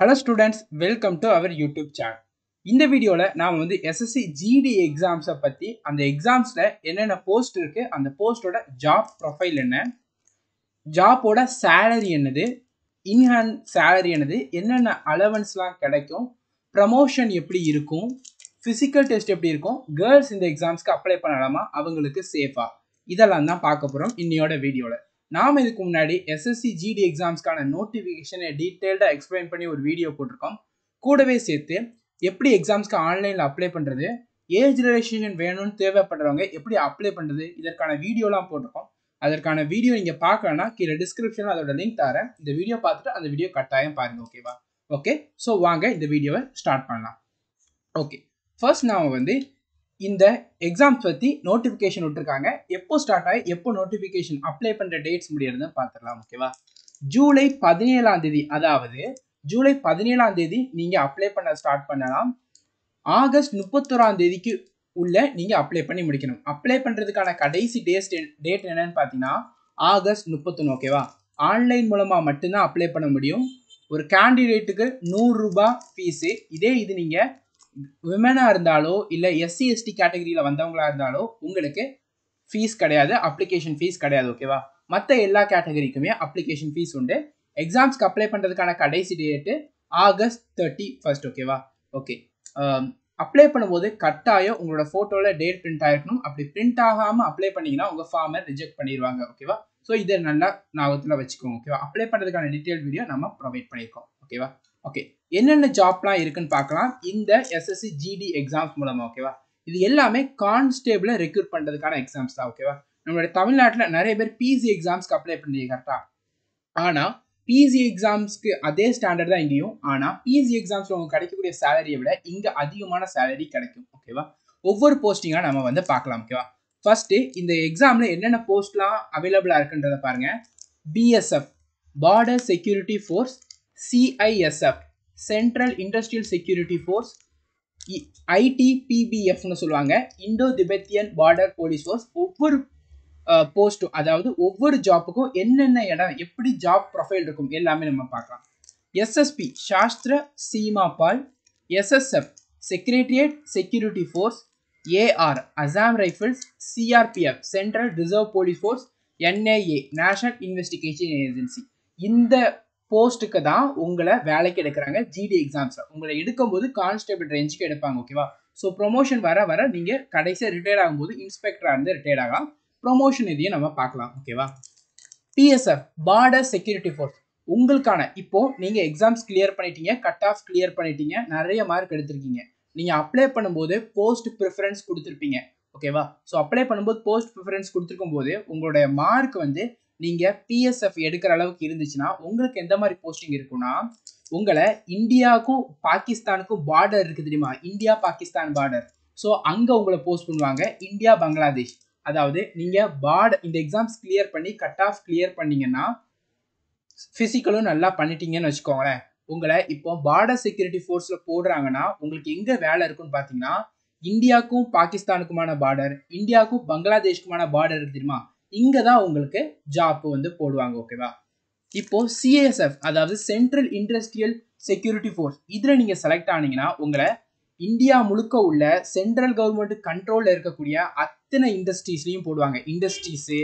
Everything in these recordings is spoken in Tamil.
hello students welcome to our YouTube channel இந்த வீடியோவில் நாம் வந்து எஸ்எஸ்சி ஜிடி எக்ஸாம்ஸை பற்றி அந்த எக்ஸாம்ஸில் என்னென்ன போஸ்ட் இருக்குது அந்த போஸ்ட்டோட ஜாப் ப்ரொஃபைல் என்ன ஜாப்போட சேலரி என்னது இன்ஹேண்ட் சேலரி என்னது என்னென்ன அலவன்ஸ்லாம் கிடைக்கும் ப்ரமோஷன் எப்படி இருக்கும் ஃபிசிக்கல் டெஸ்ட் எப்படி இருக்கும் கேர்ள்ஸ் இந்த எக்ஸாம்ஸ்க்கு அப்ளை பண்ணலாமா அவங்களுக்கு சேஃபாக இதெல்லாம் தான் பார்க்க போகிறோம் இன்னையோட வீடியோவில் நாம் இதுக்கு முன்னாடி எஸ்எஸ்சி ஜிடி எக்ஸாம்ஸ்க்கான நோட்டிஃபிகேஷனை டீட்டெயில்டாக எக்ஸ்பிளைன் பண்ணி ஒரு வீடியோ போட்டிருக்கோம் கூடவே சேர்த்து எப்படி எக்ஸாம்ஸ்க்கு ஆன்லைனில் அப்ளை பண்ணுறது ஏஜ் ரிலேஷேஷன் வேணும்னு தேவைப்படுறவங்க எப்படி அப்ளை பண்ணுறது இதற்கான வீடியோலாம் போட்டிருக்கோம் அதற்கான வீடியோ நீங்கள் பார்க்கலன்னா கீழே டிஸ்கிரிப்ஷனில் அதோட லிங்க் தரேன் இந்த வீடியோ பார்த்துட்டு அந்த வீடியோ கட்டாயம் பாருங்கள் ஓகேவா ஓகே ஸோ வாங்க இந்த வீடியோவை ஸ்டார்ட் பண்ணலாம் ஓகே ஃபர்ஸ்ட் நாம் வந்து இந்த எக்ஸாம்ஸ் பற்றி நோட்டிஃபிகேஷன் விட்டுருக்காங்க எப்போ ஸ்டார்ட் ஆகி எப்போ நோட்டிஃபிகேஷன் அப்ளை பண்ணுற டேட்ஸ் முடியறதுன்னு பார்த்துடலாம் ஓகேவா ஜூலை பதினேழாம் தேதி அதாவது ஜூலை பதினேழாம் தேதி நீங்கள் அப்ளை பண்ண ஸ்டார்ட் பண்ணலாம் ஆகஸ்ட் முப்பத்தோராம் தேதிக்கு உள்ள நீங்கள் அப்ளை பண்ணி முடிக்கணும் அப்ளை பண்ணுறதுக்கான கடைசி டேஸ் டேட் என்னன்னு பார்த்தீங்கன்னா ஆகஸ்ட் முப்பத்தொன்று ஓகேவா ஆன்லைன் மூலமாக மட்டும்தான் அப்ளை பண்ண முடியும் ஒரு கேண்டிடேட்டுக்கு நூறுரூபா ஃபீஸு இதே இது நீங்கள் விமனாக இருந்தாலோ இல்லை எஸ்சி எஸ்டி கேட்டகரியில் வந்தவங்களாக இருந்தாலோ உங்களுக்கு ஃபீஸ் கிடையாது அப்ளிகேஷன் ஃபீஸ் கிடையாது ஓகேவா மற்ற எல்லா கேட்டகரிக்குமே அப்ளிகேஷன் ஃபீஸ் உண்டு எக்ஸாம்ஸ்க்கு அப்ளை பண்ணுறதுக்கான கடைசி டேட்டு ஆகஸ்ட் தேர்ட்டி ஃபர்ஸ்ட் ஓகேவா ஓகே அப்ளை பண்ணும்போது கட்டாயம் உங்களோட ஃபோட்டோவில் டேட் பிரிண்ட் ஆகிருக்கணும் அப்படி பிரிண்ட் ஆகாமல் அப்ளை பண்ணிங்கன்னா உங்கள் ஃபார்மை ரிஜெக்ட் பண்ணிடுவாங்க ஓகேவா ஸோ இதை நல்லா ஞாபகத்தில் வச்சுக்கோங்க ஓகேவா அப்ளை பண்ணுறதுக்கான டீட்டெயில் வீடியோ நம்ம ப்ரொவைட் பண்ணியிருக்கோம் ஓகேவா ஓகே என்னென்ன ஜாப்லாம் இருக்குன்னு பார்க்கலாம் இந்த எஸ்எஸ்சி ஜிடி எக்ஸாம்ஸ் மூலமாக ஓகேவா இது எல்லாமே கான்ஸ்டேபிளை ரெக்ரூட் பண்ணுறதுக்கான எக்ஸாம்ஸ் தான் ஓகேவா நம்மளுடைய தமிழ்நாட்டில் நிறைய பேர் பிசி எக்ஸாம்ஸ்க்கு அப்ளை பண்ணுறீங்க கரெக்டாக ஆனால் பிசி எக்ஸாம்ஸ்க்கு அதே ஸ்டாண்டர்ட் தான் இங்கேயும் ஆனால் பிசி எக்ஸாம்ஸில் உங்களுக்கு கிடைக்கக்கூடிய சேலரியை விட இங்கே அதிகமான சேலரி கிடைக்கும் ஓகேவா ஒவ்வொரு போஸ்டிங்காக நம்ம வந்து பார்க்கலாம் ஓகேவா ஃபஸ்ட்டு இந்த எக்ஸாமில் என்னென்ன போஸ்ட்லாம் அவைலபிளாக இருக்குன்றதை பாருங்கள் BSF border security force CISF central industrial security force ஐடிபிபிஎஃப்னு சொல்லுவாங்க Indo Tibetan border police force ஒவ்வொரு போஸ்ட்டும் அதாவது ஒவ்வொரு ஜாப்புக்கும் என்னென்ன இடம் எப்படி ஜாப் ப்ரொஃபைல் இருக்கும் எல்லாமே நம்ம பார்க்கலாம் SSB Sashastra Seema Bal SSF secretariat security force AR Assam rifles CRPF central reserve police force NIA national investigation agency இந்த போஸ்ட்டுக்கு தான் உங்களை வேலைக்கு எடுக்கிறாங்க ஜிடி எக்ஸாம்ஸில் உங்களை எடுக்கும்போது கான்ஸ்டபிள் ரேஞ்சுக்கு எடுப்பாங்க ஓகேவா ஸோ ப்ரொமோஷன் வர வர நீங்கள் கடைசியாக ரிட்டையர் ஆகும்போது இன்ஸ்பெக்டராக இருந்து ரிட்டையர் ஆகலாம் ப்ரொமோஷன் இதையும் நம்ம பார்க்கலாம் ஓகேவா பிஎஸ்எஃப் பார்டர் செக்யூரிட்டி ஃபோர்ஸ் உங்களுக்கான இப்போ நீங்கள் எக்ஸாம்ஸ் கிளியர் பண்ணிட்டீங்க கட் ஆஃப் கிளியர் பண்ணிட்டீங்க நிறைய மார்க் எடுத்திருக்கீங்க நீங்கள் அப்ளை பண்ணும்போது போஸ்ட் ப்ரிஃபரன்ஸ் கொடுத்துருப்பீங்க ஓகேவா ஸோ அப்ளை பண்ணும்போது போஸ்ட் ப்ரிஃபரன்ஸ் கொடுத்துருக்கும் போது உங்களுடைய மார்க் வந்து நீங்கள் பிஎஸ்எஃப் எடுக்கிற அளவுக்கு இருந்துச்சுன்னா உங்களுக்கு எந்த மாதிரி போஸ்டிங் இருக்குன்னா உங்களை இந்தியாவுக்கும் பாகிஸ்தானுக்கும் பார்டர் இருக்குது தெரியுமா இந்தியா பாகிஸ்தான் பார்டர் ஸோ அங்கே உங்களை போஸ்ட் பண்ணுவாங்க இந்தியா பங்களாதேஷ் அதாவது நீங்கள் பார்டர் இந்த எக்ஸாம்ஸ் கிளியர் பண்ணி கட் ஆஃப் கிளியர் பண்ணிங்கன்னா ஃபிசிக்கலும் நல்லா பண்ணிட்டீங்கன்னு வச்சுக்கோங்களேன் உங்களை இப்போ பார்டர் செக்யூரிட்டி ஃபோர்ஸில் போடுறாங்கன்னா உங்களுக்கு எங்கே வேலை இருக்குன்னு பார்த்தீங்கன்னா இந்தியாவுக்கும் பாகிஸ்தானுக்குமான பார்டர் இந்தியாவுக்கும் பங்களாதேஷ்க்குமான பார்டர் இருக்கு தெரியுமா இங்கே தான் உங்களுக்கு ஜாப் வந்து போடுவாங்க ஓகேவா இப்போ சிஏஎஸ்எஃப் அதாவது சென்ட்ரல் இண்டஸ்ட்ரியல் செக்யூரிட்டி ஃபோர்ஸ் இதில் நீங்கள் செலக்ட் ஆனீங்கன்னா உங்களை இந்தியா முழுக்க உள்ள சென்ட்ரல் கவர்மெண்ட் கண்ட்ரோலில் இருக்கக்கூடிய அத்தனை இண்டஸ்ட்ரீஸ்லையும் போடுவாங்க இண்டஸ்ட்ரீஸு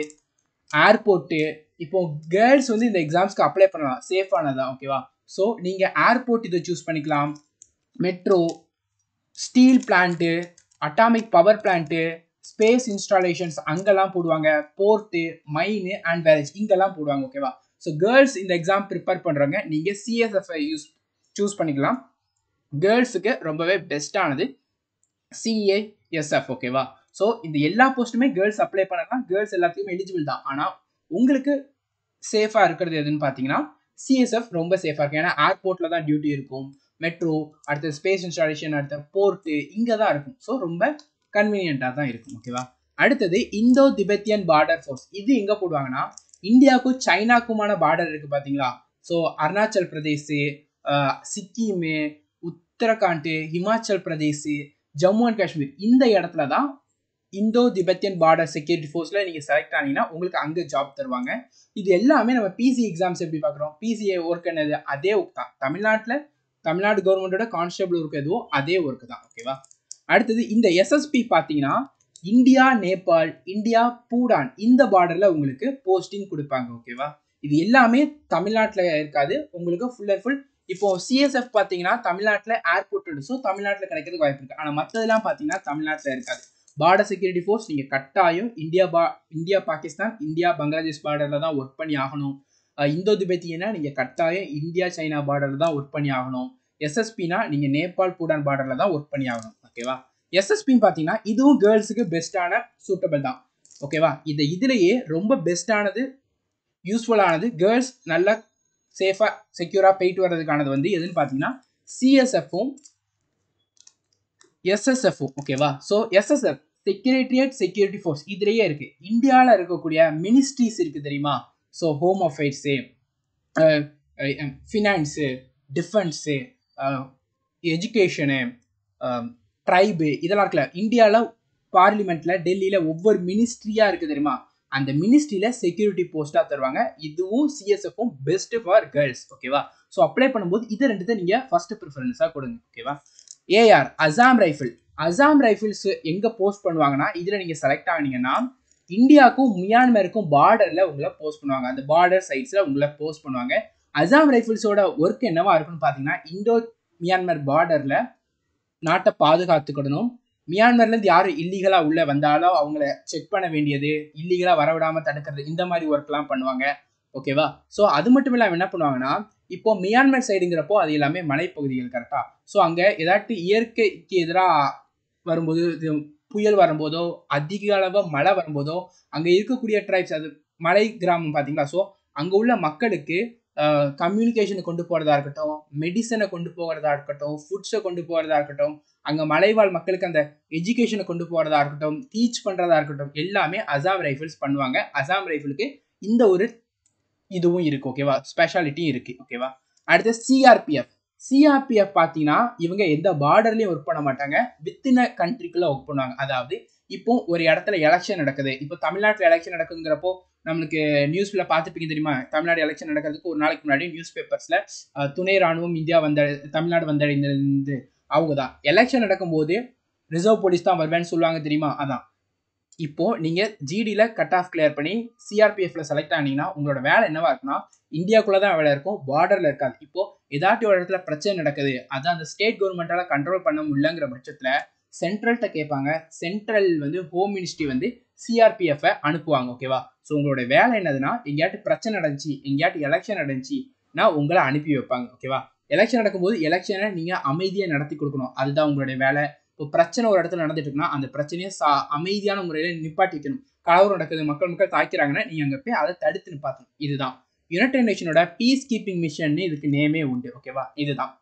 ஏர்போர்ட்டு இப்போ கேர்ள்ஸ் வந்து இந்த எக்ஸாம்ஸ்க்கு அப்ளை பண்ணலாம் சேஃபானதான் ஓகேவா ஸோ நீங்கள் ஏர்போர்ட் இதை சூஸ் பண்ணிக்கலாம் metro steel plant atomic power plant space installations அங்கெல்லாம் போடுவாங்க போர்ட்டு மைனு அண்ட் வேரேஜ் இங்கெல்லாம் போடுவாங்க ஓகேவா ஸோ கேர்ள்ஸ் இந்த எக்ஸாம் ப்ரிப்பேர் பண்ணுறவங்க நீங்கள் சிஎஸ்எஃப்ஐ யூஸ் சூஸ் பண்ணிக்கலாம் கேர்ள்ஸுக்கு ரொம்பவே பெஸ்ட்டானது சிஏஎஸ்எஃப் ஓகேவா ஸோ இந்த எல்லா போஸ்ட்டுமே கேர்ள்ஸ் அப்ளை பண்ணலாம் கேர்ள்ஸ் எல்லாத்தையும் எலிஜிபிள் தான் ஆனால் உங்களுக்கு சேஃபாக இருக்கிறது எதுன்னு பார்த்தீங்கன்னா சிஎஸ்எஃப் ரொம்ப சேஃபாக இருக்கும் ஏன்னா ஏர்போர்ட்டில் தான் டியூட்டி இருக்கும் மெட்ரோ அடுத்த ஸ்பேஸ் இன்ஸ்டாலேஷன் அடுத்த போர்ட்டு இங்கே தான் இருக்கும் ஸோ ரொம்ப கன்வீனியண்ட்டாக தான் இருக்கும் ஓகேவா அடுத்தது இந்தோ திபெத்தியன் பார்டர் ஃபோர்ஸ் இது எங்கே போடுவாங்கன்னா இந்தியாவுக்கும் சைனாக்குமான பார்டர் இருக்குது பார்த்தீங்களா ஸோ அருணாச்சல் பிரதேஷ் சிக்கிமு உத்தரகாண்டு ஹிமாச்சல் பிரதேஷ் ஜம்மு அண்ட் காஷ்மீர் இந்த இடத்துல தான் இந்தோ திபெத்தியன் பார்டர் செக்யூரிட்டி ஃபோர்ஸில் நீங்கள் செலக்ட் ஆனீங்கன்னா உங்களுக்கு அங்கே ஜாப் தருவாங்க இது எல்லாமே நம்ம பிசி எக்ஸாம்ஸ் எப்படி பார்க்குறோம் பிசிஏ ஒர்க் என்னது அதே ஒர்க் தான் தமிழ்நாட்டில் தமிழ்நாடு கவர்மெண்ட்டோட கான்ஸ்டபிள் ஒர்க் எதுவோ அதே ஒர்க் தான் ஓகேவா அடுத்தது இந்த எஸ்எஸ்பி பார்த்தீங்கன்னா இந்தியா நேபாள் இந்தியா பூடான் இந்த பார்டரில் உங்களுக்கு போஸ்டிங் கொடுப்பாங்க ஓகேவா இது எல்லாமே தமிழ்நாட்டில் இருக்காது உங்களுக்கு ஃபுல் அண்ட் ஃபுல் இப்போ சிஎஸ்எஃப் பார்த்தீங்கன்னா தமிழ்நாட்டில் ஏர்போர்ட் ஸோ தமிழ்நாட்டில் கிடைக்கிறது வாய்ப்பு இருக்குது ஆனால் மற்றதெல்லாம் பார்த்தீங்கன்னா தமிழ்நாட்டில் இருக்காது பார்டர் செக்யூரிட்டி ஃபோர்ஸ் நீங்கள் கட்டாயம் இந்தியா பா இந்தியா பாகிஸ்தான் இந்தியா பங்களாதேஷ் பார்டரில் தான் ஒர்க் பண்ணி ஆகணும் இந்தோ திபெத்தியனா நீங்கள் கட்டாயம் இந்தியா சைனா பார்டரில் தான் ஒர்க் பண்ணி ஆகணும் எஸ்எஸ்பினா நீங்கள் நேபாள் பூடான் பார்டரில் தான் ஒர்க் பண்ணி ஆகணும் ஓகேவா எஸ்எஸ்பின்னு பார்த்தீங்கன்னா இதுவும் கேர்ள்ஸுக்கு பெஸ்ட்டான சூட்டபிள் தான் ஓகேவா இந்த இதுலேயே ரொம்ப பெஸ்ட்டானது யூஸ்ஃபுல்லானது கேர்ள்ஸ் நல்லா சேஃபாக செக்யூராக போயிட்டு வர்றதுக்கானது வந்து எதுன்னு பார்த்தீங்கன்னா சிஎஸ்எஃப்பும் எஸ்எஸ்எஃப்பும் ஓகேவா so SSF secretariat security force இதுலேயே இருக்குது இந்தியாவில் இருக்கக்கூடிய மினிஸ்ட்ரிஸ் இருக்குது தெரியுமா so home affairs finance defence education tribe இதெல்லாம் இருக்குல்ல இந்தியாவில் பார்லிமெண்ட்டில் டெல்லியில் ஒவ்வொரு மினிஸ்ட்ரியாக இருக்குது தெரியுமா அந்த மினிஸ்ட்ரியில் செக்யூரிட்டி போஸ்ட்டாக தருவாங்க இதுவும் சிஎஸ்எஃப்பும் பெஸ்ட்டு ஃபார் கேர்ள்ஸ் ஓகேவா ஸோ அப்ளை பண்ணும்போது இதை ரெண்டு தான் நீங்கள் ஃபஸ்ட்டு ப்ரிஃபரன்ஸாக கொடுங்க ஓகேவா AR Assam rifle Assam rifles எங்கே போஸ்ட் பண்ணுவாங்கன்னா இதில் நீங்கள் செலக்ட் ஆனீங்கன்னா இந்தியாவுக்கும் மியான்மருக்கும் பார்டரில் உங்களை போஸ்ட் பண்ணுவாங்க அந்த பார்டர் சைட்ஸில் உங்களை போஸ்ட் பண்ணுவாங்க அசாம் ரைஃபிள்ஸோட ஒர்க் என்னவா இருக்குன்னு பார்த்தீங்கன்னா இந்தோ மியான்மர் பார்டரில் நாட்டை பாதுகாத்துக்கிடணும் மியான்மர்லேருந்து யாரும் இல்லீகலாக உள்ளே வந்தாலும் அவங்கள செக் பண்ண வேண்டியது இல்லீகலாக வரவிடாமல் தடுக்கிறது இந்த மாதிரி ஒர்க்லாம் பண்ணுவாங்க ஓகேவா ஸோ அது மட்டும் இல்லாமல் என்ன பண்ணுவாங்கன்னா இப்போ மியான்மர் சைடுங்கிறப்போ அது எல்லாமே மலைப்பகுதிகள் கரெக்டாக ஸோ அங்கே ஏதாட்டு இயற்கைக்கு எதிராக வரும்போது புயல் வரும்போதோ அதிக அளவாக மழை வரும்போதோ அங்கே இருக்கக்கூடிய ட்ரைப்ஸ் அது மலை கிராமம் பார்த்தீங்களா ஸோ அங்கே உள்ள மக்களுக்கு கம்யூனிகேஷனை கொண்டு போகிறதா இருக்கட்டும் மெடிசனை கொண்டு போகிறதா இருக்கட்டும் ஃபுட்ஸை கொண்டு போகிறதா இருக்கட்டும் அங்கே மலைவாழ் மக்களுக்கு அந்த எஜுகேஷனை கொண்டு போகிறதா இருக்கட்டும் டீச் பண்ணுறதா இருக்கட்டும் எல்லாமே அசாம் ரைஃபிள்ஸ் பண்ணுவாங்க அசாம் ரைஃபிளுக்கு இந்த ஒரு இதுவும் இருக்குது ஓகேவா ஸ்பெஷாலிட்டியும் இருக்குது ஓகேவா அடுத்து சிஆர்பிஎஃப் சிஆர்பிஎஃப் பார்த்தீங்கன்னா இவங்க எந்த பார்டர்லையும் ஒர்க் பண்ண மாட்டாங்க வித்தின் அ கண்ட்ரிக்குள்ளே ஒர்க் பண்ணுவாங்க அதாவது இப்போ ஒரு இடத்துல எலெக்ஷன் நடக்குது இப்போ தமிழ்நாட்டில் எலெக்ஷன் நடக்குங்கிறப்போ நம்மளுக்கு நியூஸ்ல பார்த்துப்பீங்க தெரியுமா தமிழ்நாடு எலெக்ஷன் நடக்கிறதுக்கு ஒரு நாளைக்கு முன்னாடி நியூஸ் பேப்பர்ஸ்ல துணை ராணுவம் இந்தியா வந்த தமிழ்நாடு வந்தடைந்திருந்து அவங்க தான் எலெக்ஷன் நடக்கும்போது ரிசர்வ் போலீஸ் தான் வருவேன்னு சொல்லுவாங்க தெரியுமா அதான் இப்போ நீங்க ஜிடியில கட் ஆஃப் கிளியர் பண்ணி சிஆர்பிஎஃப்ல செலக்ட் ஆனீங்கன்னா உங்களோட வேலை என்னவா இருக்குன்னா இந்தியாக்குள்ளே தான் வேலை இருக்கும் பார்டர்ல இருக்காது இப்போ ஏதாட்டி ஒரு இடத்துல பிரச்சனை நடக்குது அதான் அந்த ஸ்டேட் கவர்மெண்டால கண்ட்ரோல் பண்ண முடியலங்கிற பட்சத்துல சென்ட்ரல்கிட்ட கேட்பாங்க சென்ட்ரல் வந்து ஹோம் மினிஸ்ட்ரி வந்து சிஆர்பிஎஃப்ஐ அனுப்புவாங்க ஓகேவா ஸோ உங்களோட வேலை என்னதுன்னா எங்கேயாட்டு பிரச்சனை நடந்துச்சு எங்கேயாட்டு எலெக்ஷன் நடந்துச்சுன்னா உங்களை அனுப்பி வைப்பாங்க ஓகேவா எலெக்ஷன் நடக்கும்போது எலெக்ஷனை நீங்கள் அமைதியாக நடத்தி கொடுக்கணும் அதுதான் உங்களுடைய வேலை இப்போ பிரச்சனை ஒரு இடத்துல நடந்துட்டு இருக்குன்னா அந்த பிரச்சனையை சா அமைதியான முறையில் நிப்பாட்டி வைக்கணும் கலவரம் நடக்குது மக்கள் மக்கள் தாக்கிறாங்கன்னா நீங்கள் அங்கே போய் அதை தடுத்து நிப்பாத்தணும் இதுதான் யுனைடெட் நேஷனோட பீஸ் கீப்பிங் மிஷன் இதுக்கு நேமே உண்டு ஓகேவா இதுதான்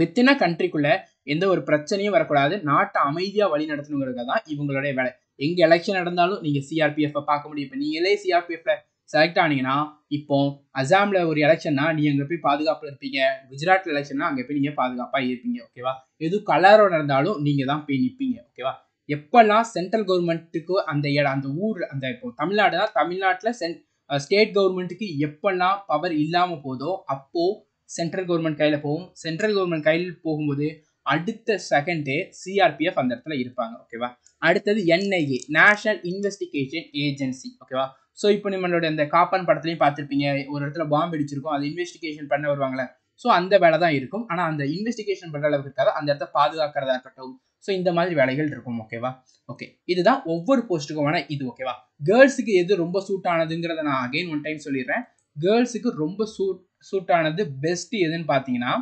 வித்தின் அ கண்ட்ரிக்குள்ள எந்த ஒரு பிரச்சனையும் வரக்கூடாது நாட்டை அமைதியாக வழி நடத்தணுங்கிறது தான் இவங்களுடைய வேலை எங்கே எலெக்ஷன் நடந்தாலும் நீங்கள் சிஆர்பிஎஃப்பை பார்க்க முடியும் இப்போ நீங்களே சிஆர்பிஎஃப்ல செலக்ட் ஆனீங்கன்னா இப்போ அசாமில் ஒரு எலெக்ஷன்னா நீங்கள் அங்கே போய் பாதுகாப்பில் இருப்பீங்க குஜராத்தில் எலெக்ஷன்னா அங்கே போய் நீங்கள் பாதுகாப்பாக இருப்பீங்க ஓகேவா எது கலரோ நடந்தாலும் நீங்கள் தான் போய் நிற்பீங்க ஓகேவா எப்பெல்லாம் சென்ட்ரல் கவர்மெண்ட்டுக்கு அந்த இடம் அந்த ஊர் அந்த இப்போ தமிழ்நாடு தான் தமிழ்நாட்டில் சென் ஸ்டேட் கவர்மெண்ட்டுக்கு எப்பெல்லாம் பவர் இல்லாமல் போதோ அப்போது சென்ட்ரல் கவர்மெண்ட் கையில் போகும் சென்ட்ரல் கவர்மெண்ட் கையில் போகும்போது அடுத்த செகண்டே சிஆர்பிஎஃப் அந்த இடத்துல இருப்பாங்க ஓகேவா அடுத்தது என்ஐஏ நேஷனல் இன்வெஸ்டிகேஷன் ஏஜென்சி ஓகேவா ஸோ இப்போ நம்மளோட இந்த காப்பான் படத்துலையும் பார்த்துருப்பீங்க ஒரு இடத்துல பாம்பு அடிச்சிருக்கோம் அது இன்வெஸ்டிகேஷன் பண்ண வருவாங்களே ஸோ அந்த வேலை தான் இருக்கும் ஆனால் அந்த இன்வெஸ்டிகேஷன் பண்ணுற அளவுக்கு இருக்காது அந்த இடத்த பாதுகாக்கிறதா இருக்கட்டும் ஸோ இந்த மாதிரி வேலைகள் இருக்கும் ஓகேவா ஓகே இதுதான் ஒவ்வொரு போஸ்ட்டுக்கும் வேணால் இது ஓகேவா கேர்ள்ஸுக்கு எது ரொம்ப சூட் ஆனதுங்கிறத நான் அகைன் ஒன் டைம் சொல்லிடுறேன் கேர்ள்ஸுக்கு ரொம்ப சூட் சூட் ஆனது பெஸ்ட் எதுன்னு பார்த்தீங்கன்னா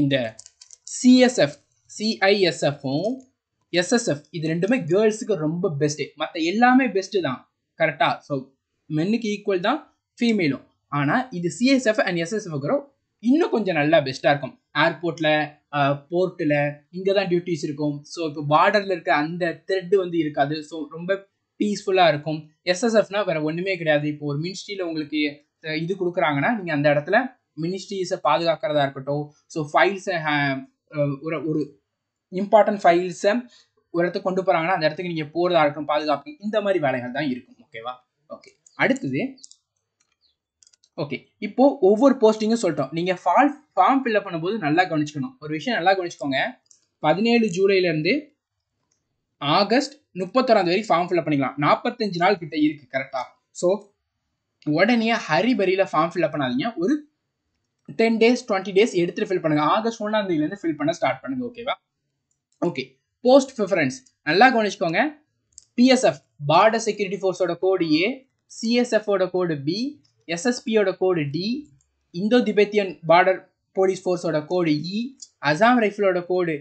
இந்த சிஎஸ்எஃப் சிஐஎஸ்எஃப்பும் எஸ்எஸ்எஃப் இது ரெண்டுமே கேர்ள்ஸுக்கு ரொம்ப பெஸ்ட்டு மற்ற எல்லாமே பெஸ்ட்டு தான் கரெக்டாக ஸோ மென்னுக்கு ஈக்குவல் தான் ஃபீமேலும் ஆனால் இது சிஎஸ்எஃப் அண்ட் எஸ்எஸ்எஃப்ங்கிற இன்னும் கொஞ்சம் நல்லா பெஸ்ட்டாக இருக்கும் ஏர்போர்ட்டில் போர்ட்டில் இங்கே தான் டியூட்டிஸ் இருக்கும் ஸோ இப்போ பார்டரில் இருக்க அந்த த்ரெட்டு வந்து இருக்காது ஸோ ரொம்ப பீஸ்ஃபுல்லாக இருக்கும் எஸ்எஸ்எஃப்னால் வேறு ஒன்றுமே கிடையாது இப்போ ஒரு மினிஸ்ட்ரியில் உங்களுக்கு இது கொடுக்குறாங்கன்னா நீங்கள் அந்த இடத்துல மினிஸ்ட்ரீஸை பாதுகாக்கிறதா இருக்கட்டும் ஸோ ஃபைல்ஸை ஒரு ஒரு இம்பார்ட்டன்ட் ஃபைல்ஸை ஒரு இடத்துக்கு கொண்டு போகிறாங்கன்னா அந்த இடத்துக்கு நீங்கள் போகிறதா இருக்கும் பாதுகாப்பு இந்த மாதிரி வேலைகள் தான் இருக்கும் ஓகேவா ஓகே அடுத்தது ஓகே இப்போ ஒவ்வொரு போஸ்டிங்கும் சொல்லிட்டோம் நீங்கள் ஃபால் ஃபார்ம் ஃபில்அப் பண்ணும்போது நல்லா கவனிச்சுக்கணும் ஒரு விஷயம் நல்லா கவனிச்சுக்கோங்க பதினேழு ஜூலைலேருந்து ஆகஸ்ட் முப்பத்தொறாம் வரைக்கும் ஃபார்ம் ஃபில்அப் பண்ணிக்கலாம் நாற்பத்தஞ்சு நாள் கிட்ட இருக்குது கரெக்டாக ஸோ உடனே ஹரிபரியில் ஃபார்ம் ஃபில்அப் பண்ணாதீங்க ஒரு டென் டேஸ் டுவெண்ட்டி டேஸ் எடுத்துகிட்டு ஃபில் பண்ணுங்கள் ஆகஸ்ட் ஒன்றாம் தேதியிலேருந்து ஃபில் பண்ண ஸ்டார்ட் பண்ணுங்கள் ஓகேவா ஓகே போஸ்ட் ப்ரிஃபரன்ஸ் நல்லா கவனிச்சுக்கோங்க பிஎஸ்எஃப் பார்டர் செக்யூரிட்டி ஃபோர்ஸோட கோடு ஏ சிஎஸ்எஃபோட கோடு பி எஸ்எஸ்பியோட code D Indo Tibetan border police ஃபோர்ஸோட கோடு இ அசாம் ரைஃபிளோட கோடு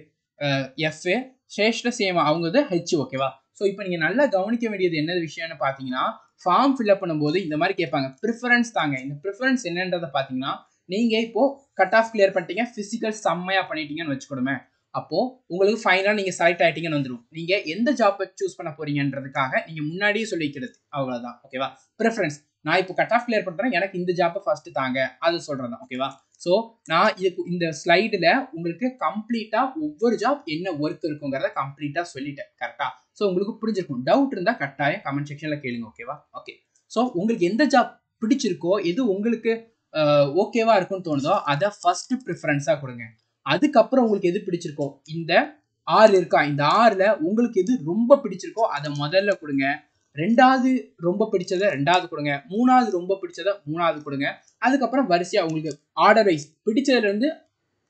எஃப்ஏ சேஷ்ட சேமா அவங்க வந்து ஹெச் ஓகேவா ஸோ இப்போ நீங்கள் நல்லா கவனிக்க வேண்டியது என்ன விஷயம்னு பார்த்தீங்கன்னா ஃபார்ம் ஃபில்அப் பண்ணும்போது இந்த மாதிரி கேட்பாங்க ப்ரிஃபரன்ஸ் தாங்க இந்த ப்ரிஃபரன்ஸ் என்னன்றதை பார்த்தீங்கன்னா நீங்கள் இப்போது கட் ஆஃப் கிளியர் பண்ணிட்டீங்க ஃபிசிக்கல் செம்மையாக பண்ணிட்டீங்கன்னு வச்சுக்கணுமே அப்போது உங்களுக்கு ஃபைனலாக நீங்கள் செலக்ட் ஆகிட்டீங்கன்னு வந்துடும் நீங்கள் எந்த ஜாப்பை சூஸ் பண்ண போகிறீங்கன்றதுக்காக நீங்கள் முன்னாடியே சொல்லிக்கிறது அவ்வளோதான் ஓகேவா ப்ரிஃபரன்ஸ் நான் இப்போ கட் ஆஃப் கிளியர் பண்ணுறேன் எனக்கு இந்த ஜாப்பை ஃபஸ்ட்டு தாங்க அது சொல்கிறது ஓகேவா ஸோ நான் இதுக்கு இந்த ஸ்லைடில் உங்களுக்கு கம்ப்ளீட்டாக ஒவ்வொரு ஜாப் என்ன ஒர்க் இருக்குங்கிறத கம்ப்ளீட்டாக சொல்லிட்டேன் கரெக்டாக ஸோ உங்களுக்கு புரிஞ்சிருக்கும் டவுட் இருந்தால் கட்டாயம் கமெண்ட் செக்ஷனில் கேளுங்க ஓகேவா ஓகே ஸோ உங்களுக்கு எந்த ஜாப் பிடிச்சிருக்கோ எது உங்களுக்கு ஓகேவா இருக்கும்னு தோணுதோ அதை ஃபர்ஸ்ட் ப்ரிஃபரன்ஸாக கொடுங்க அதுக்கப்புறம் உங்களுக்கு எது பிடிச்சிருக்கோ இந்த ஆறு இருக்கா இந்த ஆறில் உங்களுக்கு எது ரொம்ப பிடிச்சிருக்கோ அதை முதல்ல கொடுங்க ரெண்டாவது ரொம்ப பிடிச்சதை ரெண்டாவது கொடுங்க மூணாவது ரொம்ப பிடிச்சதை மூணாவது கொடுங்க அதுக்கப்புறம் வரிசையாக உங்களுக்கு ஆர்டர் வைஸ் பிடிச்சதுலேருந்து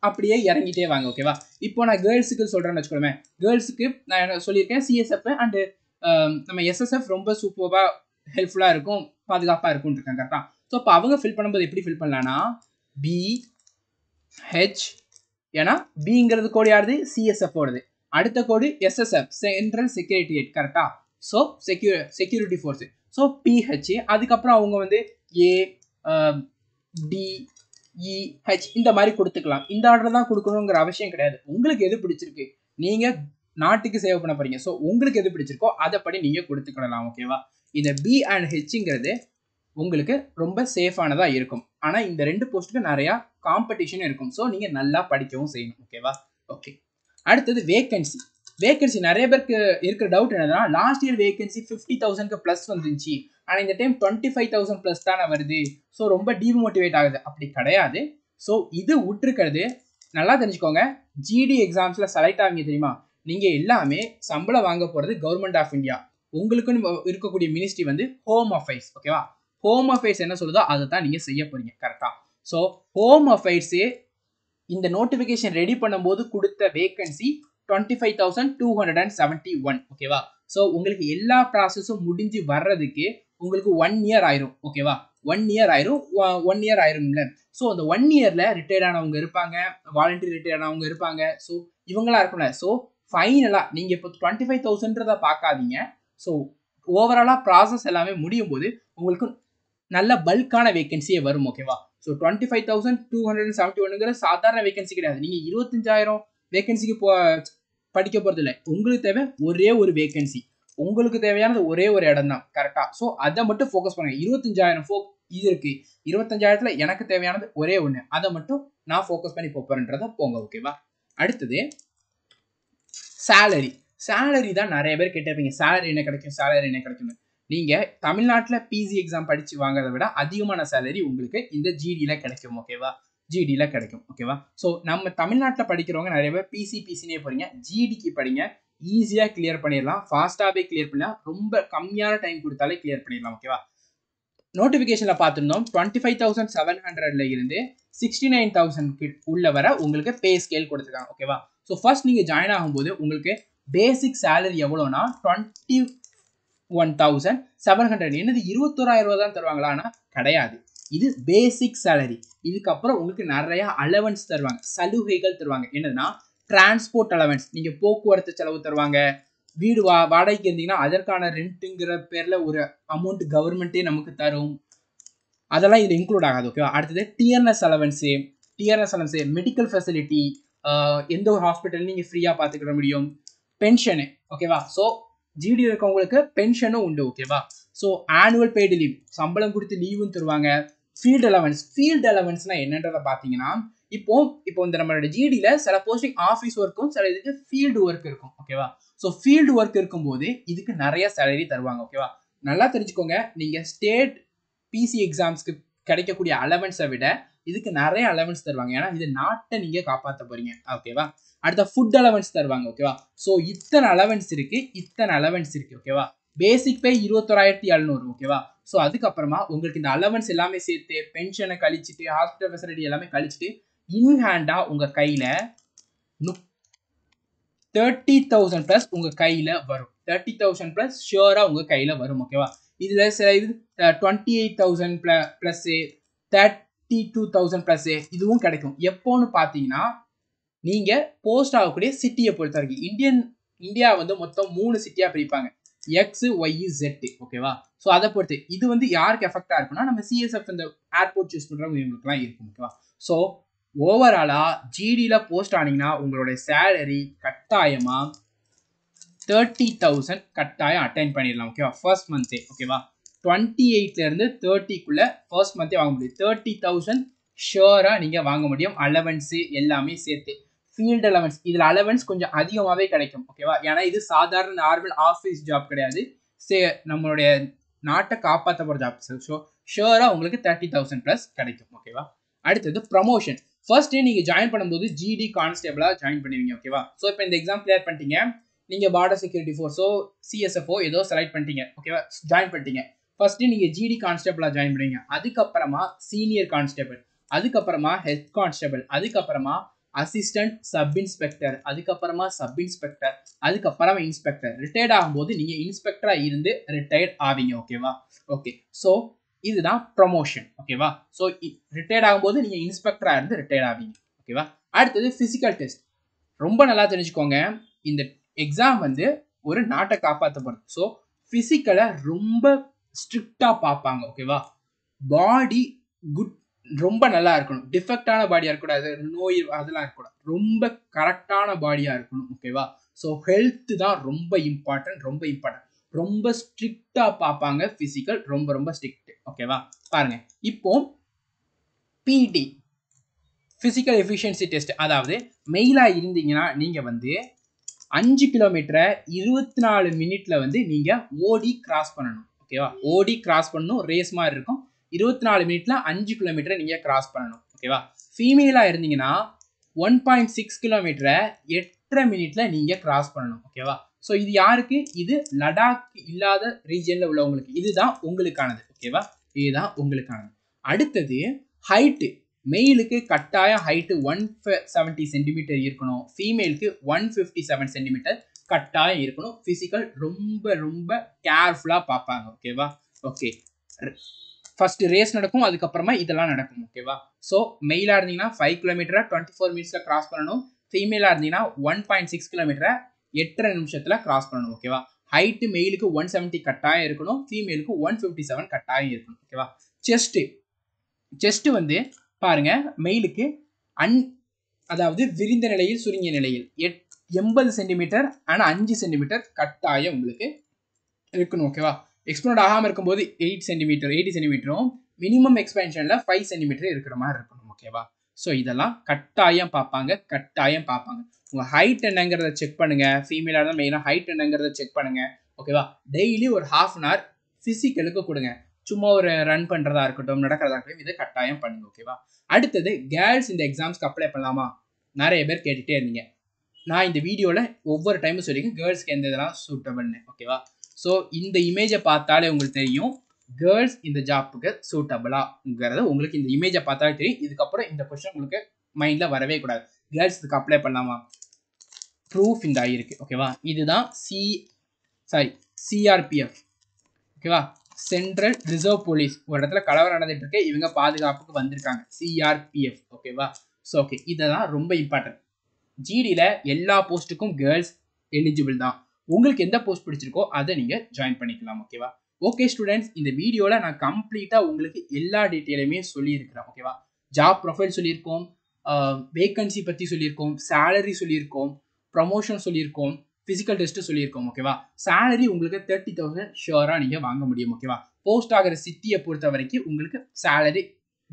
அப்படியே இறங்கிட்டே வாங்க ஓகேவா இப்போ நான் கேர்ள்ஸுக்கு சொல்கிறேன்னு வச்சுக்கோமே கேர்ள்ஸுக்கு நான் என்ன சொல்லியிருக்கேன் சிஎஸ்எஃப் அண்டு நம்ம எஸ்எஸ்எஃப் ரொம்ப சூப்பராக ஹெல்ப்ஃபுல்லாக இருக்கும் பாதுகாப்பாக இருக்கும்னு இருக்கேன் கரெக்டாக ஸோ அப்போ அவங்க ஃபில் பண்ணும்போது எப்படி ஃபில் பண்ணலான்னா பி ஹெச் ஏன்னா பிங்கிறது கோடு யாருது சிஎஸ்எஃப் ஓடுது அடுத்த கோடு எஸ்எஸ்எஃப் சென்ட்ரல் ஏட் கரெக்டா ஸோ செக்யூ செக்யூரிட்டி ஃபோர்ஸு ஸோ பிஹெச் அதுக்கப்புறம் அவங்க வந்து ஏ டி இஹெச் இந்த மாதிரி கொடுத்துக்கலாம் இந்த ஆர்டர் தான் கொடுக்கணுங்கிற அவசியம் கிடையாது உங்களுக்கு எது பிடிச்சிருக்கு நீங்கள் நாட்டுக்கு சேவ் பண்ண போறீங்க ஸோ உங்களுக்கு எது பிடிச்சிருக்கோ அதைப்படி நீங்கள் கொடுத்துக்கிடலாம் ஓகேவா இந்த பி அண்ட் ஹெச்ங்கிறது உங்களுக்கு ரொம்ப சேஃபானதாக இருக்கும் ஆனால் இந்த ரெண்டு போஸ்ட்டுக்கு நிறையா காம்படிஷன் இருக்கும் ஸோ நீங்கள் நல்லா படிக்கவும் செய்யணும் ஓகேவா ஓகே அடுத்தது வேக்கன்சி வேகன்சி நிறைய பேருக்கு இருக்கிற டவுட் என்னதுன்னா லாஸ்ட் இயர் வேகன்சி ஃபிஃப்டி தௌசண்ட்க்கு ப்ளஸ் வந்துச்சு ஆனால் இந்த time twenty five thousand plus தானே வருது ஸோ ரொம்ப டீமோட்டிவேட் ஆகுது அப்படி கிடையாது ஸோ இது விட்டுருக்கிறது நல்லா தெரிஞ்சுக்கோங்க ஜிடி எக்ஸாம்ஸில் செலக்ட் ஆகிங்க தெரியுமா நீங்கள் எல்லாமே சம்பளம் வாங்க போகிறது கவர்மெண்ட் ஆஃப் இந்தியா உங்களுக்குன்னு இருக்கக்கூடிய மினிஸ்ட்ரி வந்து ஹோம் அஃபேர்ஸ் ஓகேவா ஹோம் அஃபேர்ஸ் என்ன சொல்லுதோ அதை தான் நீங்கள் செய்ய போகிறீங்க கரெக்டாக ஸோ ஹோம் அஃபேர்ஸே இந்த நோட்டிஃபிகேஷன் ரெடி பண்ணும்போது கொடுத்த vacancy twenty five thousand two hundred and seventy one ஓகேவா ஸோ உங்களுக்கு எல்லா ப்ராசஸும் முடிஞ்சு வர்றதுக்கு உங்களுக்கு ஒன் இயர் ஆயிரும் ஓகேவா ஒன் இயர் ஆயிரும் ஒன் இயர் ஆயிரும்ல ஸோ அந்த ஒன் இயரில் ரிட்டையர்ட் ஆனவங்க இருப்பாங்க வாலண்டியர் ரிட்டையர்ட் ஆனவங்க இருப்பாங்க ஸோ இவங்களாம் இருக்கும்ல ஸோ ஃபைனலாக நீங்கள் இப்போ டுவெண்ட்டி ஃபைவ் தௌசண்ட்றதை பார்க்காதீங்க ஸோ ஓவராலாக ப்ராசஸ் எல்லாமே முடியும் போது உங்களுக்கு நல்ல பல்கான வேகன்சியே வரும் ஓகேவா so twenty five thousand two hundred and seventy ஒன்னுங்கிற சாதாரண வேகன்சி கிடையாது நீங்கள் இருபத்தஞ்சாயிரம் வேகன்சிக்கு போ படிக்க போகிறது இல்லை உங்களுக்கு தேவை ஒரே ஒரு வேகன்சி உங்களுக்கு தேவையானது ஒரே ஒரு இடம் தான் கரெக்டாக ஸோ அதை மட்டும் ஃபோக்கஸ் பண்ணுங்கள் இருபத்தஞ்சாயிரம் ஃபோ இது இருக்குது இருபத்தஞ்சாயிரத்தில் எனக்கு தேவையானது ஒரே ஒன்று அதை மட்டும் நான் ஃபோக்கஸ் பண்ணி போகிறேன்றத போங்க ஓகேவா அடுத்தது சேலரி சேலரி தான் நிறைய பேர் கேட்டிருப்பீங்க சேலரி என்ன கிடைக்கும் சேலரி என்ன கிடைக்கும் நீங்கள் தமிழ்நாட்டில் பிஜி எக்ஸாம் படித்து வாங்குறதை விட அதிகமான சேலரி உங்களுக்கு இந்த ஜிடியில் கிடைக்கும் ஓகேவா ஜிடியில் கிடைக்கும் ஓகேவா ஸோ நம்ம தமிழ்நாட்டில் படிக்கிறவங்க நிறைய பேர் பிசி பிசினே போகிறீங்க ஜிடிக்கு படிங்க ஈஸியாக கிளியர் பண்ணிடலாம் ஃபாஸ்ட்டாகவே கிளியர் பண்ணலாம் ரொம்ப கம்மியான டைம் கொடுத்தாலே கிளியர் பண்ணிடலாம் ஓகேவா நோட்டிஃபிகேஷனில் பார்த்துருந்தோம் டுவெண்ட்டி ஃபைவ் தௌசண்ட் செவன் ஹண்ட்ரட்ல இருந்து சிக்ஸ்டி நைன் தௌசண்ட் உள்ள வர உங்களுக்கு பே ஸ்கேல் கொடுத்துருக்காங்க ஓகேவா ஸோ ஃபர்ஸ்ட் நீங்கள் ஜாயின் ஆகும்போது உங்களுக்கு பேசிக் சேலரி எவ்வளோனா twenty one thousand seven hundred என்னது இருபத்தோராயிரம் ரூபா தான் தருவாங்களா ஆனால் கிடையாது இது பேசிக் சேலரி இதுக்கப்புறம் உங்களுக்கு நிறையா அலவன்ஸ் தருவாங்க சலுகைகள் தருவாங்க என்னதுன்னா டிரான்ஸ்போர்ட் அலவன்ஸ் நீங்கள் போக்குவரத்து செலவு தருவாங்க வீடு வா வாடகைக்கு இருந்தீங்கன்னா அதற்கான ரெண்ட்டுங்கிற பேரில் ஒரு அமௌண்ட் கவர்மெண்ட்டே நமக்கு தரும் அதெல்லாம் இதில் இன்க்ளூட் ஆகாது ஓகேவா அடுத்தது TNS allowance TRS allowance medical facility எந்த ஒரு ஹாஸ்பிட்டல் நீங்கள் ஃப்ரீயாக பார்த்துக்கிட முடியும் பென்ஷனு ஓகேவா ஸோ ஜிடி இருக்கவங்களுக்கு பென்ஷனும் உண்டு ஓகேவா ஸோ ஆனுவல் பெய்டு லீவ் சம்பளம் கொடுத்து லீவும் தருவாங்க ஃபீல்டு அலவன்ஸ் ஃபீல்டு அலவன்ஸ்னா என்னன்றதை பார்த்தீங்கன்னா இப்போ இப்போ இந்த நம்மளோட ஜிடியில் சில போஸ்டிங் ஆஃபீஸ் ஒர்க்கும் சில இதுக்கு ஃபீல்டு ஒர்க் இருக்கும் ஓகேவா ஸோ ஃபீல்டு ஒர்க் இருக்கும்போது இதுக்கு நிறைய சேலரி தருவாங்க ஓகேவா நல்லா தெரிஞ்சுக்கோங்க நீங்கள் ஸ்டேட் பிசி எக்ஸாம்ஸ்க்கு கிடைக்கக்கூடிய அலவன்ஸை விட இதுக்கு நிறைய அலவன்ஸ் தருவாங்க ஏன்னா இது நாட்டை நீங்கள் காப்பாற்ற போகிறீங்க ஓகேவா அடுத்த ஃபுட் அலவன்ஸ் தருவாங்க ஓகேவா ஸோ இத்தனை அலவன்ஸ் இருக்குது இத்தனை அலவன்ஸ் இருக்குது ஓகேவா பேசிக் பே இருபத்தொராயிரத்தி எழுநூறு ஓகேவா ஸோ அதுக்கப்புறமா உங்களுக்கு இந்த அலவன்ஸ் எல்லாமே சேர்த்து பென்ஷனை கழிச்சிட்டு ஹாஸ்பிட்டல் ஃபெசிலிட்டி எல்லாமே கழிச்சுட்டு இன்ஹேண்டாக உங்கள் கையில் நு தேர்ட்டி தௌசண்ட் ப்ளஸ் உங்கள் கையில் வரும் தேர்ட்டி தௌசண்ட் ப்ளஸ் ஷியோராக உங்கள் கையில் வரும் ஓகேவா இதில் சில இது டுவெண்ட்டி எயிட் தௌசண்ட் ப்ள plus third fifty two thousand plus இதுவும் கிடைக்கும் எப்போன்னு பார்த்தீங்கன்னா நீங்கள் போஸ்ட் ஆகக்கூடிய சிட்டியை பொறுத்த வரைக்கும் இந்தியன் இந்தியா வந்து மொத்தம் மூணு சிட்டியாக பிரிப்பாங்க எக்ஸ் ஒய் ஜெட்டு ஓகேவா ஸோ அதை பொறுத்து இது வந்து யாருக்கு எஃபெக்டாக இருக்குன்னா நம்ம சிஎஸ்எஃப் இந்த ஏர்போர்ட் சூஸ் பண்ணுறவங்க இவங்களுக்குலாம் இருக்கும் ஓகேவா ஸோ ஓவராலாக ஜிடியில் போஸ்ட் ஆனீங்கன்னா உங்களுடைய சேலரி கட்டாயமாக தேர்ட்டி தௌசண்ட் கட்டாயம் அட்டைன் பண்ணிடலாம் ஓகேவா ஃபர்ஸ்ட் மந்த்தே ஓகேவா டுவெண்ட்டி எயிட்லேருந்து தேர்ட்டிக்குள்ளே ஃபர்ஸ்ட் மந்த்தே வாங்க முடியும் தேர்ட்டி தௌசண்ட் ஷியோராக நீங்கள் வாங்க முடியும் அலவன்ஸு எல்லாமே சேர்த்து ஃபீல்டு அலவன்ஸ் இதில் அலவன்ஸ் கொஞ்சம் அதிகமாகவே கிடைக்கும் ஓகேவா ஏன்னா இது சாதாரண நார்மல் ஆஃபீஸ் ஜாப் கிடையாது சே நம்மளுடைய நாட்டை காப்பாற்ற போகிற ஜாப் சார் ஸோ ஷியோராக உங்களுக்கு தேர்ட்டி தௌசண்ட் ப்ளஸ் கிடைக்கும் ஓகேவா அடுத்தது ப்ரமோஷன் ஃபர்ஸ்ட் டே நீங்கள் ஜாயின் பண்ணும்போது ஜிடி கான்ஸ்டேபிளாக ஜாயின் பண்ணுவீங்க ஓகேவா ஸோ இப்போ இந்த எக்ஸாம் கிளியர் பண்ணிட்டீங்க நீங்கள் பார்டர் செக்யூரிட்டி ஃபோர்ஸோ சிஎஸ்எஃப்ஓ ஏதோ செலக்ட் பண்ணிட்டீங்க ஓகேவா ஜாயின் பண்ணிட்டீங்க ஃபஸ்ட்டு நீங்கள் ஜிடி கான்ஸ்டபிளாக ஜாயின் பண்ணுவீங்க அதுக்கப்புறமா சீனியர் கான்ஸ்டபிள் அதுக்கப்புறமா ஹெல்த் கான்ஸ்டபிள் அதுக்கப்புறமா அசிஸ்டன்ட் சப் இன்ஸ்பெக்டர் அதுக்கப்புறமா சப் இன்ஸ்பெக்டர் அதுக்கப்புறம் இன்ஸ்பெக்டர் ரிட்டையர்ட் ஆகும்போது நீங்கள் இன்ஸ்பெக்டராக இருந்து ரிட்டையர்ட் ஆவீங்க ஓகேவா ஓகே ஸோ இதுதான் ப்ரொமோஷன் ஓகேவா ஸோ ரிட்டையர்ட் ஆகும்போது நீங்கள் இன்ஸ்பெக்டராக இருந்து ரிட்டையர்ட் ஆவீங்க ஓகேவா அடுத்தது ஃபிசிக்கல் டெஸ்ட் ரொம்ப நல்லா தெரிஞ்சுக்கோங்க இந்த எக்ஸாம் வந்து ஒரு நாட்டை காப்பாற்ற ஸோ ஃபிசிக்கலை ரொம்ப ஸ்ட்ரிக்டாக பார்ப்பாங்க ஓகேவா பாடி குட் ரொம்ப நல்லா இருக்கணும் டிஃபெக்டான பாடியாக இருக்கக்கூடாது நோய் அதெல்லாம் இருக்கக்கூடாது ரொம்ப கரெக்டான பாடியாக இருக்கணும் ஓகேவா ஸோ ஹெல்த்து தான் ரொம்ப இம்பார்ட்டன்ட் ரொம்ப இம்பார்ட்டன்ட் ரொம்ப ஸ்ட்ரிக்டாக பார்ப்பாங்க ஃபிசிக்கல் ரொம்ப ரொம்ப ஸ்ட்ரிக்ட் ஓகேவா பாருங்க இப்போ பிடி ஃபிசிக்கல் எஃபிஷியன்சி டெஸ்ட் அதாவது மெயிலாக இருந்தீங்கன்னா நீங்கள் வந்து அஞ்சு கிலோமீட்டரை இருபத்தி நாலு மினிட்ல வந்து நீங்கள் ஓடி கிராஸ் பண்ணணும் ஓகேவா ஓடி கிராஸ் பண்ணணும் ரேஸ் மாதிரி இருக்கும் இருபத்தி நாலு மினிட்ல அஞ்சு கிலோமீட்டரை நீங்கள் கிராஸ் பண்ணணும் ஓகேவா ஃபீமேலா இருந்தீங்கன்னா ஒன் பாயிண்ட் சிக்ஸ் கிலோமீட்டரை எட்டரை மினிட்ல நீங்கள் கிராஸ் பண்ணணும் ஓகேவா ஸோ இது யாருக்கு இது லடாக் இல்லாத ரீஜனில் உள்ளவங்களுக்கு இதுதான் உங்களுக்கானது ஓகேவா இதுதான் உங்களுக்கானது அடுத்தது ஹைட்டு மெயிலுக்கு கட்டாயம் ஹைட்டு ஒன் செவன்ட்டி சென்டிமீட்டர் இருக்கணும் ஃபீமேலுக்கு ஒன் ஃபிஃப்டி செவன் சென்டிமீட்டர் கட்டாயம் இருக்கணும் ஃபிசிக்கல் ரொம்ப ரொம்ப கேர்ஃபுல்லாக பார்ப்பாங்க ஓகேவா ஓகே ஃபர்ஸ்ட் ரேஸ் நடக்கும் அதுக்கப்புறமா இதெல்லாம் நடக்கும் ஓகேவா ஸோ மெயிலாக இருந்தீங்கன்னா ஃபைவ் கிலோமீட்டரை டுவெண்ட்டி ஃபோர் மினிட்ஸில் கிராஸ் பண்ணணும் ஃபீமேலாக இருந்தீங்கன்னா ஒன் பாயிண்ட் சிக்ஸ் கிலோமீட்டரை எட்டரை நிமிஷத்தில் கிராஸ் பண்ணணும் ஓகேவா ஹைட்டு மெயிலுக்கு ஒன் செவன்ட்டி கட்டாயம் இருக்கணும் ஃபீமேலுக்கு ஒன் ஃபிஃப்டி செவன் கட்டாயம் இருக்கணும் ஓகேவா செஸ்ட்டு செஸ்ட்டு வந்து பாருங்கள் மெயிலுக்கு அன் அதாவது விரிந்த நிலையில் சுருங்கிய நிலையில் எட் எண்பது சென்டிமீட்டர் ஆனால் அஞ்சு சென்டிமீட்டர் கட்டாயம் உங்களுக்கு இருக்கணும் ஓகேவா எக்ஸ்பேண்ட் ஆகாமல் இருக்கும்போது எயிட் சென்டிமீட்டர் எயிட்டி சென்டிமீட்டரும் மினிமம் எக்ஸ்பென்ஷனில் ஃபைவ் சென்டிமீட்டர் இருக்கிற மாதிரி இருக்கணும் ஓகேவா ஸோ இதெல்லாம் கட்டாயம் பார்ப்பாங்க கட்டாயம் பார்ப்பாங்க உங்கள் ஹைட் என்னங்கிறத செக் பண்ணுங்கள் ஃபீமேலாக இருந்தால் மெயினாக ஹைட் என்னங்கிறத செக் பண்ணுங்கள் ஓகேவா டெய்லி ஒரு ஹாஃப் அன் ஹவர் ஃபிசிக்கலுக்கு கொடுங்க சும்மா ஒரு ரன் பண்ணுறதா இருக்கட்டும் நடக்கிறதா இருக்கட்டும் இதை கட்டாயம் பண்ணுங்க ஓகேவா அடுத்தது கேர்ள்ஸ் இந்த எக்ஸாம்ஸ்க்கு அப்ளை பண்ணலாமா நிறைய பேர் கேட்டுகிட்டே இருந்தீங்க நான் இந்த வீடியோவில் ஒவ்வொரு டைமும் சொல்லியிருக்கேன் கேர்ள்ஸ்க்கு எந்த இதெல்லாம் சூட்டபிள்னு ஓகேவா ஸோ இந்த இமேஜை பார்த்தாலே உங்களுக்கு தெரியும் கேர்ள்ஸ் இந்த ஜாப்புக்கு சூட்டபிளாங்கிறத உங்களுக்கு இந்த இமேஜை பார்த்தாலே தெரியும் இதுக்கப்புறம் இந்த கொஸ்டின் உங்களுக்கு மைண்டில் வரவே கூடாது கேர்ள்ஸ் இதுக்கு அப்ளை பண்ணலாமா ப்ரூஃப் இந்த ஆகிருக்கு ஓகேவா இதுதான் சி சாரி சிஆர்பிஎஃப் ஓகேவா சென்ட்ரல் ரிசர்வ் போலீஸ் ஒரு இடத்துல கலவரம் நடந்துட்டு இருக்கு இவங்க பாதுகாப்புக்கு வந்திருக்காங்க சிஆர்பிஎஃப் ஓகேவா ஸோ ஓகே இதெல்லாம் ரொம்ப இம்பார்ட்டன்ட் ஜிடியில் எல்லா போஸ்ட்டுக்கும் கேர்ள்ஸ் எலிஜிபிள் தான் உங்களுக்கு எந்த போஸ்ட் பிடிச்சிருக்கோ அதை நீங்கள் ஜாயின் பண்ணிக்கலாம் ஓகேவா ஓகே ஸ்டூடெண்ட்ஸ் இந்த வீடியோவில் நான் கம்ப்ளீட்டாக உங்களுக்கு எல்லா டீட்டெயிலுமே சொல்லியிருக்கிறேன் ஓகேவா ஜாப் ப்ரொஃபைல் சொல்லியிருக்கோம் வேக்கன்சி பற்றி சொல்லியிருக்கோம் சேலரி சொல்லியிருக்கோம் ப்ரமோஷன் சொல்லியிருக்கோம் ஃபிசிக்கல் டெஸ்ட்டு சொல்லியிருக்கோம் ஓகேவா சேலரி உங்களுக்கு தேர்ட்டி தௌசண்ட் ஷுவராக நீங்கள் வாங்க முடியும் ஓகேவா போஸ்ட் ஆகிற சிட்டியை பொறுத்த வரைக்கும் உங்களுக்கு சேலரி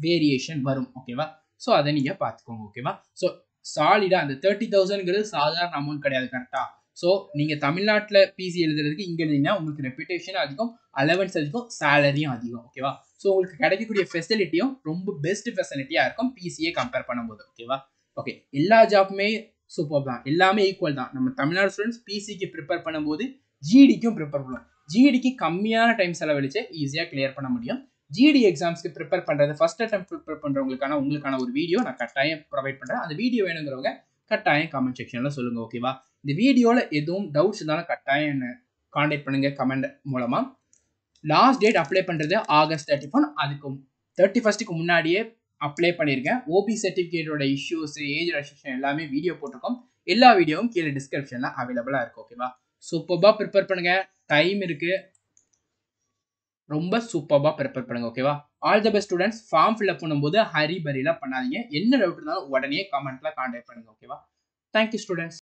வேரியேஷன் வரும் ஓகேவா ஸோ அதை நீங்கள் பார்த்துக்கோங்க ஓகேவா ஸோ சாலிடாக அந்த தேர்ட்டி தௌசண்ட்ங்கிறது சாதாரண அமௌண்ட் கிடையாது கரெக்டாக ஸோ நீங்கள் தமிழ்நாட்டில் பிசி எழுதுறதுக்கு இங்கே எழுதிங்கன்னா உங்களுக்கு ரெப்புடேஷன் அதிகம் அலவன்ஸ் அதிகம் சேலரியும் அதிகம் ஓகேவா ஸோ உங்களுக்கு கிடைக்கக்கூடிய ஃபெசிலிட்டியும் ரொம்ப பெஸ்ட் ஃபெசிலிட்டியாக இருக்கும் பிசிஏ கம்பேர் பண்ணும்போது ஓகேவா ஓகே எல்லா ஜாப்புமே சூப்பர் தான் எல்லாமே ஈக்குவல் தான் நம்ம தமிழ்நாடு ஸ்டூடெண்ட்ஸ் பிசிக்கு ப்ரிப்பேர் பண்ணும்போது ஜிடிக்கும் ப்ரிப்பேர் பண்ணுவோம் ஜிடிக்கு கம்மியான டைம் செலவழிச்சு ஈஸியாக கிளியர் பண்ண முடியும் ஜிடி எக்ஸாம்ஸ்க்கு ப்ரிப்பேர் பண்ணுறது ஃபஸ்ட் அட்டம் ப்ரிப்பேர் பண்ணுறவங்களுக்கான உங்களுக்கான ஒரு வீடியோ நான் கட்டாயம் ப்ரொவைட் பண்ணுறேன் அந்த வீடியோ வேணுங்கிறவங்க கட்டாயம் கமெண்ட் செக்ஷனில் சொல்லுங்கள் ஓகேவா இந்த வீடியோவில் எதுவும் டவுட்ஸ் இருந்தாலும் கட்டாயம் என்ன காண்டாக்ட் பண்ணுங்கள் கமெண்ட் மூலமாக லாஸ்ட் டேட் அப்ளை பண்ணுறது ஆகஸ்ட் தேர்ட்டி ஃபோன் அதுக்கு தேர்ட்டி ஃபஸ்ட்டுக்கு முன்னாடியே அப்ளை பண்ணியிருக்கேன் ஓபி சர்டிஃபிகேட்டோட இஷ்யூஸ் ஏஜ் ரெஸ்ட்ரிக்ஷன் எல்லாமே வீடியோ போட்டிருக்கோம் எல்லா வீடியோவும் கீழே டிஸ்கிரிப்ஷனில் அவைலபிளாக இருக்கும் ஓகேவா சூப்பராக ப்ரிப்பேர் பண்ணுங்கள் டைம் இருக்குது ரொம்ப சூப்பராக ப்ரிப்பேர் பண்ணுங்க ஓகேவா all the best students form fill up பண்ணும்போது ஹரி பரிலாம் பண்ணாதீங்க என்ன டவுட் இருந்தாலும் உடனே கமெண்ட்ல கான்டாக்ட் பண்ணுங்க ஓகேவா தேங்க்யூ ஸ்டூடெண்ட்ஸ்